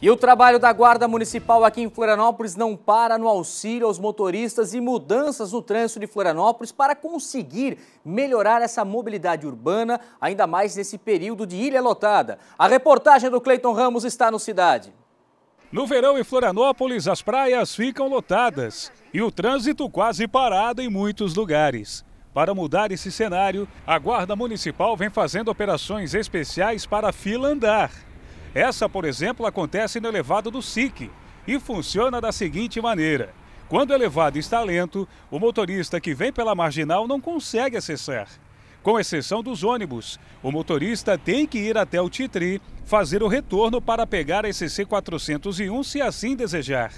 E o trabalho da Guarda Municipal aqui em Florianópolis não para no auxílio aos motoristas e mudanças no trânsito de Florianópolis para conseguir melhorar essa mobilidade urbana, ainda mais nesse período de ilha lotada. A reportagem do Cleiton Ramos está no Cidade. No verão em Florianópolis, as praias ficam lotadas e o trânsito quase parado em muitos lugares. Para mudar esse cenário, a Guarda Municipal vem fazendo operações especiais para fila andar. Essa, por exemplo, acontece no elevado do SIC e funciona da seguinte maneira. Quando o elevado está lento, o motorista que vem pela marginal não consegue acessar. Com exceção dos ônibus, o motorista tem que ir até o Titri, fazer o retorno para pegar a SC 401 se assim desejar.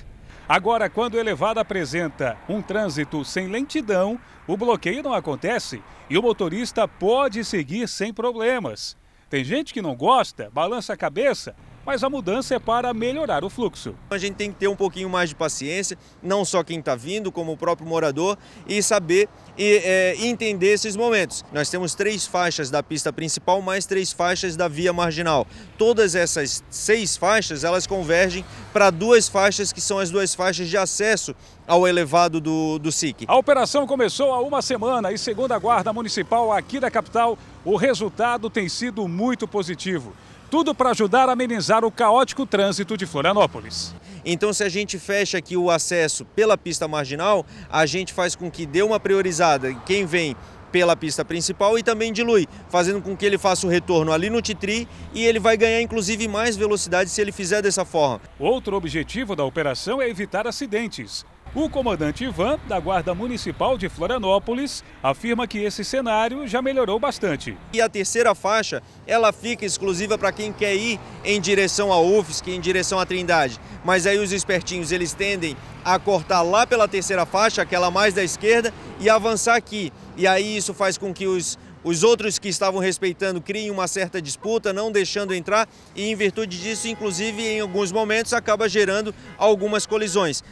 Agora, quando o elevado apresenta um trânsito sem lentidão, o bloqueio não acontece e o motorista pode seguir sem problemas. Tem gente que não gosta, balança a cabeça, mas a mudança é para melhorar o fluxo. A gente tem que ter um pouquinho mais de paciência, não só quem está vindo, como o próprio morador, e saber e é, entender esses momentos. Nós temos três faixas da pista principal, mais três faixas da via marginal. Todas essas seis faixas, elas convergem para duas faixas que são as duas faixas de acesso ao elevado do, do SIC. A operação começou há uma semana e segundo a Guarda Municipal aqui da capital, o resultado tem sido muito positivo. Tudo para ajudar a amenizar o caótico trânsito de Florianópolis. Então, se a gente fecha aqui o acesso pela pista marginal, a gente faz com que dê uma priorizada. Quem vem pela pista principal e também dilui, fazendo com que ele faça o retorno ali no Titri e ele vai ganhar inclusive mais velocidade se ele fizer dessa forma. Outro objetivo da operação é evitar acidentes. O comandante Ivan, da Guarda Municipal de Florianópolis, afirma que esse cenário já melhorou bastante. E a terceira faixa, ela fica exclusiva para quem quer ir em direção ao UFSC, em direção à Trindade. Mas aí os espertinhos, eles tendem a cortar lá pela terceira faixa, aquela mais da esquerda, e avançar aqui. E aí isso faz com que os os outros que estavam respeitando criem uma certa disputa, não deixando entrar, e em virtude disso, inclusive, em alguns momentos, acaba gerando algumas colisões.